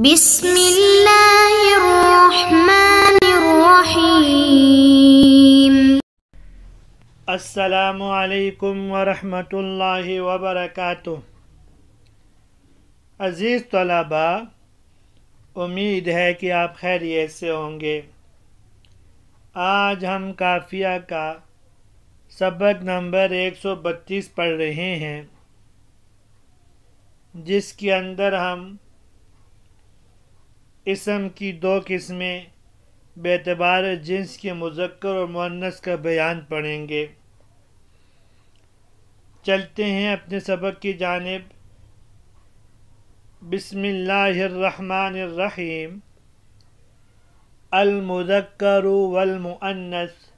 بسم اللہ الرحمن الرحیم السلام علیکم ورحمۃ اللہ وبرکاتہ عزیز طلبا امید ہے کہ آپ خیر سے ہوں گے آج ہم کافیہ کا سبق نمبر ایک سو بتیس پڑھ رہے ہیں جس کے اندر ہم اسم کی دو قسمیں بیتبار جنس کے مذکر اور مونس کا بیان پڑھیں گے چلتے ہیں اپنے سبق کی جانب بسم اللہ الرحمن الرحیم المذکر والمؤنث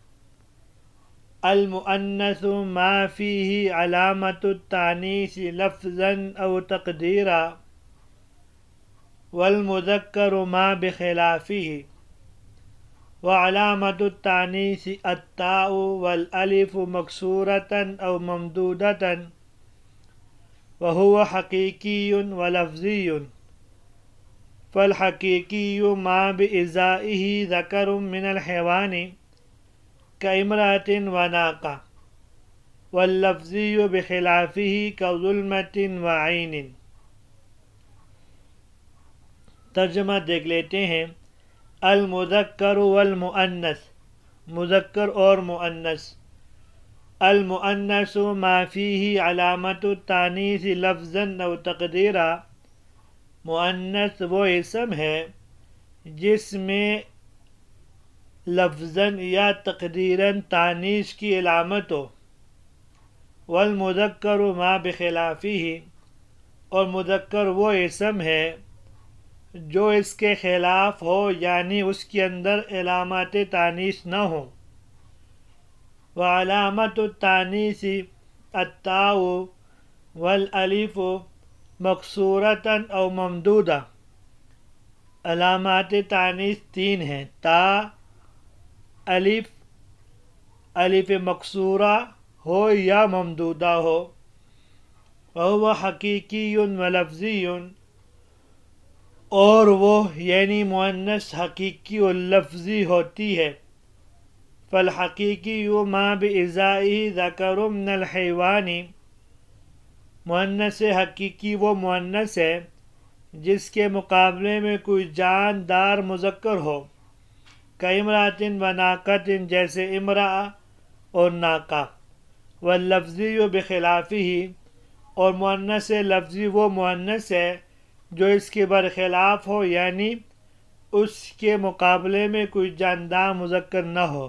المؤنث ما فیہ علامت التانیس لفظ او تقدیرہ والمذكر ما بخلافه وعلامة التانيث التاء والألف مكسورة أو ممدودة وهو حقيقي ولفظي فالحقيقي ما بإزائه ذكر من الحيوان كامرأة وناقة واللفظي بخلافه كظلمة وعين ترجمہ دیکھ لیتے ہیں المذکر والمؤنس مذکر اور مؤنس المؤنس ما فیہ علامت تانیس تانیش لفظ و تقریرہ وہ اسم ہے جس میں لفظ یا تقدیراً تانیس کی علامت ہو والمذکر ما بخلافی ہی اور مذکر وہ اسم ہے جو اس کے خلاف ہو یعنی اس کے اندر علامات تانیس نہ ہوں وہ علامت و تانیسی اطاو و اللیف ممدودہ علامات تانیس تین ہیں تا الف الف مقصورہ ہو یا ممدودہ ہو وہ حقیقی و لفظی اور وہ یعنی معنس حقیقی و لفظی ہوتی ہے فالحقیقی و ماں ذکر من الحیوانی معنس حقیقی وہ معنس ہے جس کے مقابلے میں کوئی جاندار مذکر ہو کئی امراطن و ناقتن جیسے امرا اور ناکا و لفظی و بخلافی ہی اور معنس لفظی وہ معنس ہے جو اس کے برخلاف ہو یعنی اس کے مقابلے میں کوئی جاندار مذکر نہ ہو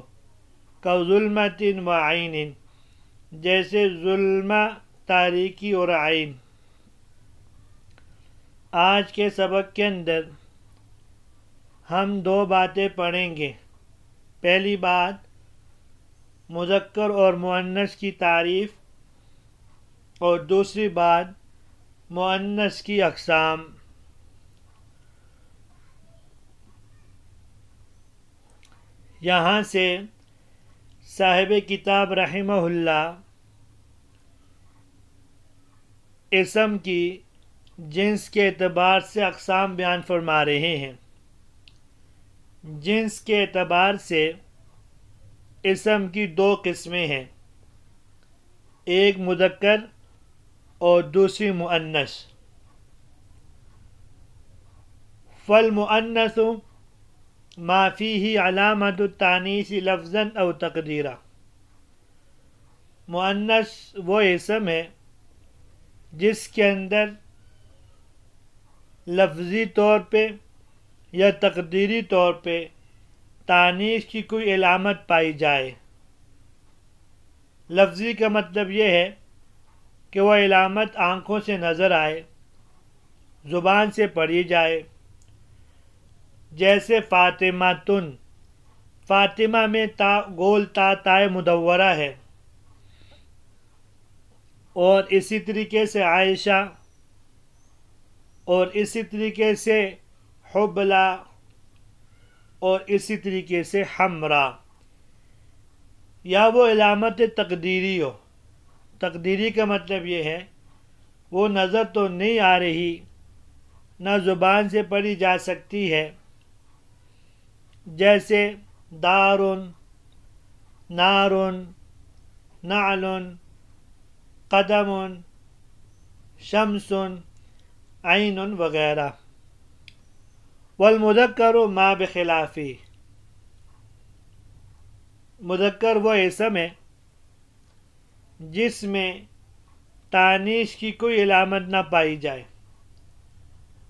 کا ظلم تین آئین جیسے ظلم تاریکی اور آئین آج کے سبق کے اندر ہم دو باتیں پڑھیں گے پہلی بات مذکر اور معنس کی تعریف اور دوسری بات معنس کی اقسام یہاں سے صاحب کتاب رحمہ اللہ اسم کی جنس کے اعتبار سے اقسام بیان فرما رہے ہیں جنس کے اعتبار سے اسم کی دو قسمیں ہیں ایک مذکر اور دوسری معنس فل معنسوں معافی ہی علامت و لفظ او تقدیرہ معنََ وہ اسم ہے جس کے اندر لفظی طور پہ یا تقدیری طور پہ تانیس کی کوئی علامت پائی جائے لفظی کا مطلب یہ ہے کہ وہ علامت آنکھوں سے نظر آئے زبان سے پڑھی جائے جیسے فاطمہ تن فاطمہ میں تا گول تا تائے مدورہ ہے اور اسی طریقے سے عائشہ اور اسی طریقے سے حبلا اور اسی طریقے سے ہمراہ یا وہ علامت تقدیری ہو تقدیری کا مطلب یہ ہے وہ نظر تو نہیں آ رہی نہ زبان سے پڑھی جا سکتی ہے جیسے دارن نارن نعلن قدم شمسن عینن وغیرہ والمذکر ما بخلافی مذکر وہ اسم ہے جس میں تانیش کی کوئی علامت نہ پائی جائے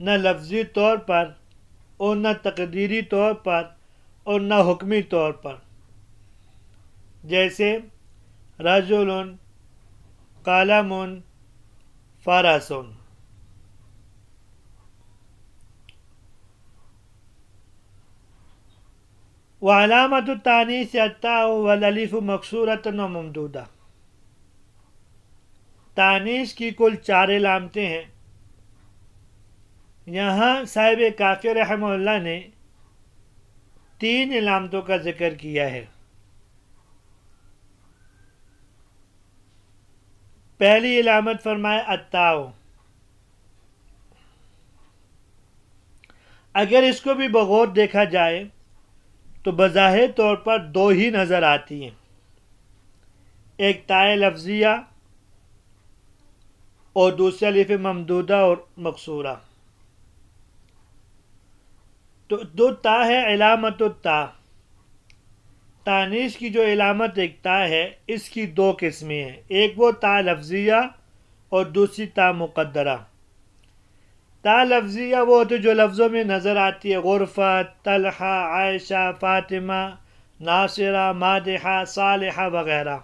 نہ لفظی طور پر اور نہ تقدیری طور پر اور نہ حکمی طور پر جیسے رجل قلم فراسن وعلامت التانیث التاء والالف ولف و ممدودہ تانیش کی کل چار علامتیں ہیں یہاں صاحب کافی رحمہ اللہ نے تین علامتوں کا ذکر کیا ہے پہلی علامت فرمائے اتاؤ اگر اس کو بھی بغور دیکھا جائے تو بظاہر طور پر دو ہی نظر آتی ہیں ایک تائے لفظیہ اور دوسرا الف ممدودہ اور مقصورہ تو دو تا ہے علامت و تا تانیس کی جو علامت ایک تا ہے اس کی دو قسمیں ہیں ایک وہ تا لفظیہ اور دوسری تا مقدرہ تا لفظیہ وہ ہوتی جو لفظوں میں نظر آتی ہے غرفہ طلحہ عائشہ فاطمہ ناصرہ مادحہ صالحہ وغیرہ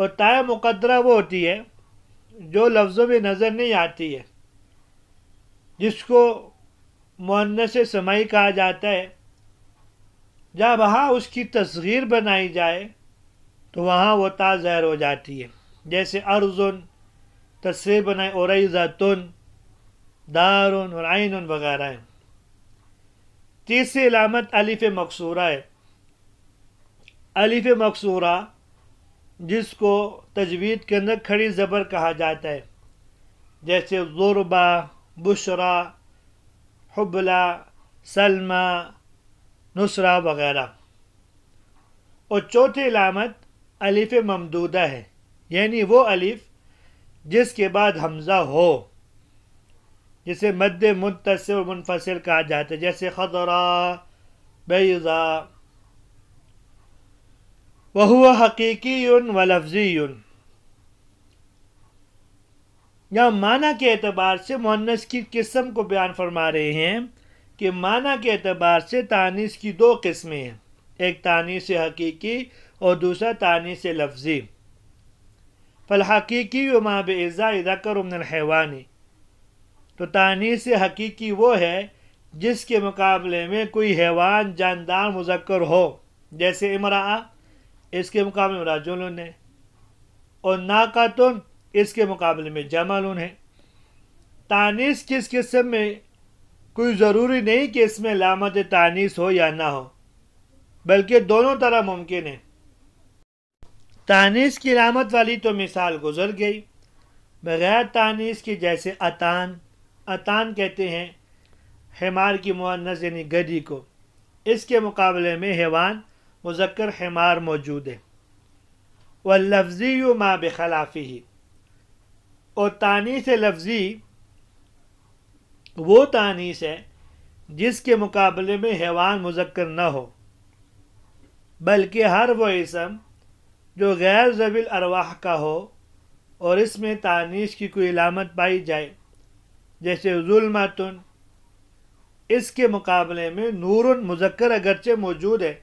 اور تا مقدرہ وہ ہوتی ہے جو لفظوں میں نظر نہیں آتی ہے جس کو معنس سمائی کہا جاتا ہے جب وہاں اس کی تصغیر بنائی جائے تو وہاں وہ تاظہر ہو جاتی ہے جیسے ارزن تصویر بنائے اور رئی دارن اور آئین وغیرہ تیسری علامت الف مقصورہ ہے الف مقصورہ جس کو تجوید کے اندر کھڑی زبر کہا جاتا ہے جیسے ضربہ بشرا حبلہ سلما نصرہ وغیرہ اور چوتھی علامت الف ممدودہ ہے یعنی وہ الف جس کے بعد حمزہ ہو جسے مد منتصر منفصل کہا جاتا ہے جیسے خطرہ بیضا وہ حقیقی و لفظی یا معنی کے اعتبار سے مونس کی قسم کو بیان فرما رہے ہیں کہ معنی کے اعتبار سے تانیس کی دو قسمیں ہیں ایک تانیس حقیقی اور دوسرا تانیس لفظی فالحقیقی و ماب اعضاء ادا من الحیوانی تو تانیس حقیقی وہ ہے جس کے مقابلے میں کوئی حیوان جاندار مذکر ہو جیسے امراء اس کے مقابلے میں راجولون ہے اور ناکاتون اس کے مقابلے میں جمع لون ہے تانیس کس قسم میں کوئی ضروری نہیں کہ اس میں علامت تانیس ہو یا نہ ہو بلکہ دونوں طرح ممکن ہے تانیس کی علامت والی تو مثال گزر گئی بغیر تانیس کی جیسے اتان اتان کہتے ہیں ہمار کی معنس یعنی گدی کو اس کے مقابلے میں حیوان مذکر حمار موجود ہے وہ لفظی و ماں ہی اور تانیس لفظی وہ تانیس ہے جس کے مقابلے میں حیوان مذکر نہ ہو بلکہ ہر وہ اسم جو غیر ضوی الرواح کا ہو اور اس میں تانیش کی کوئی علامت پائی جائے جیسے ظلمتن اس کے مقابلے میں نورن مذکر اگرچہ موجود ہے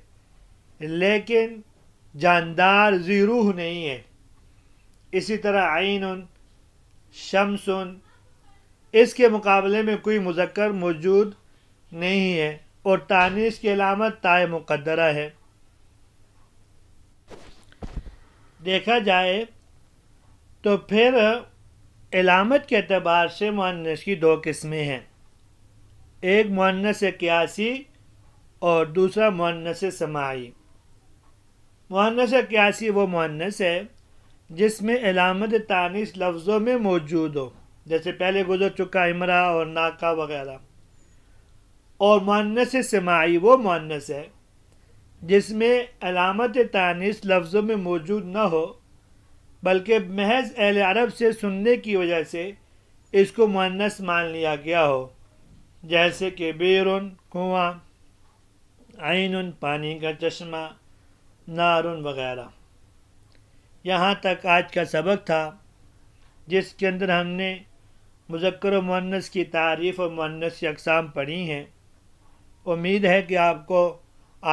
لیکن جاندار زیروح نہیں ہے اسی طرح عین شمسن اس کے مقابلے میں کوئی مذکر موجود نہیں ہے اور تانیس کی علامت تائے مقدرہ ہے دیکھا جائے تو پھر علامت کے اعتبار سے معنس کی دو قسمیں ہیں ایک معنس قیاسی اور دوسرا معنس سماعی معنس اکیاسی وہ معنس ہے جس میں علامت تانیس لفظوں میں موجود ہو جیسے پہلے گزر چکا امرا اور ناکہ وغیرہ اور معنس سماعی وہ معنس ہے جس میں علامت تانیس لفظوں میں موجود نہ ہو بلکہ محض اہل عرب سے سننے کی وجہ سے اس کو معنس مان لیا گیا ہو جیسے کہ بیرن کنواں آئین پانی کا چشمہ نارن وغیرہ یہاں تک آج کا سبق تھا جس کے اندر ہم نے مذکر و منس کی تعریف و مونس کی اقسام پڑھی ہیں امید ہے کہ آپ کو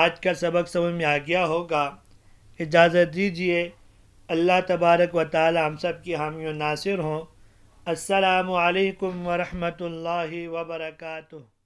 آج کا سبق سمجھ میں آ گیا ہوگا اجازت دیجیے اللہ تبارک و تعالی ہم سب کی حامی و ناصر ہوں السلام علیکم ورحمۃ اللہ وبرکاتہ